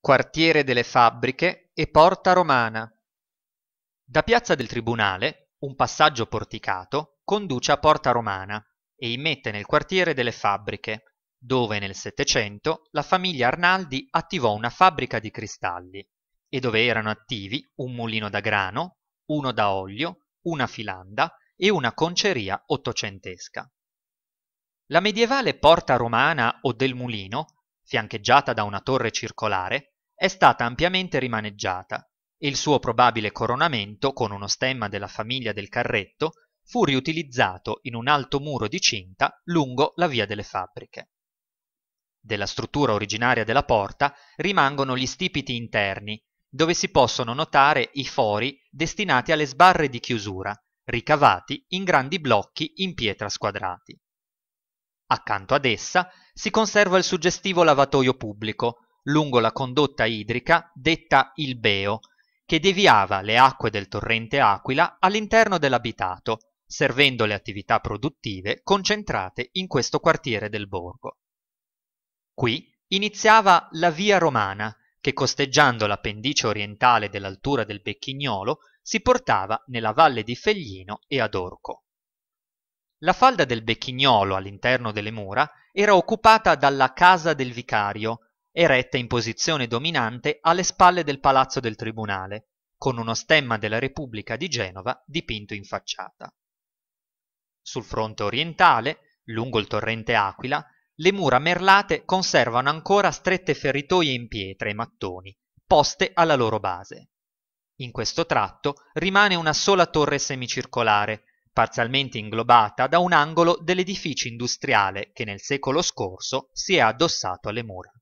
quartiere delle Fabbriche e Porta Romana. Da piazza del Tribunale un passaggio porticato conduce a Porta Romana e immette nel quartiere delle Fabbriche, dove nel Settecento la famiglia Arnaldi attivò una fabbrica di cristalli e dove erano attivi un mulino da grano, uno da olio, una filanda e una conceria ottocentesca. La medievale Porta Romana o del Mulino fiancheggiata da una torre circolare, è stata ampiamente rimaneggiata e il suo probabile coronamento con uno stemma della famiglia del Carretto fu riutilizzato in un alto muro di cinta lungo la via delle fabbriche. Della struttura originaria della porta rimangono gli stipiti interni, dove si possono notare i fori destinati alle sbarre di chiusura, ricavati in grandi blocchi in pietra squadrati. Accanto ad essa si conserva il suggestivo lavatoio pubblico, lungo la condotta idrica detta il Beo, che deviava le acque del torrente Aquila all'interno dell'abitato, servendo le attività produttive concentrate in questo quartiere del borgo. Qui iniziava la Via Romana, che costeggiando la pendice orientale dell'altura del Becchignolo si portava nella valle di Feglino e ad Orco la falda del becchignolo all'interno delle mura era occupata dalla casa del vicario eretta in posizione dominante alle spalle del palazzo del tribunale con uno stemma della repubblica di genova dipinto in facciata sul fronte orientale lungo il torrente aquila le mura merlate conservano ancora strette ferritoie in pietra e mattoni poste alla loro base in questo tratto rimane una sola torre semicircolare parzialmente inglobata da un angolo dell'edificio industriale che nel secolo scorso si è addossato alle mura.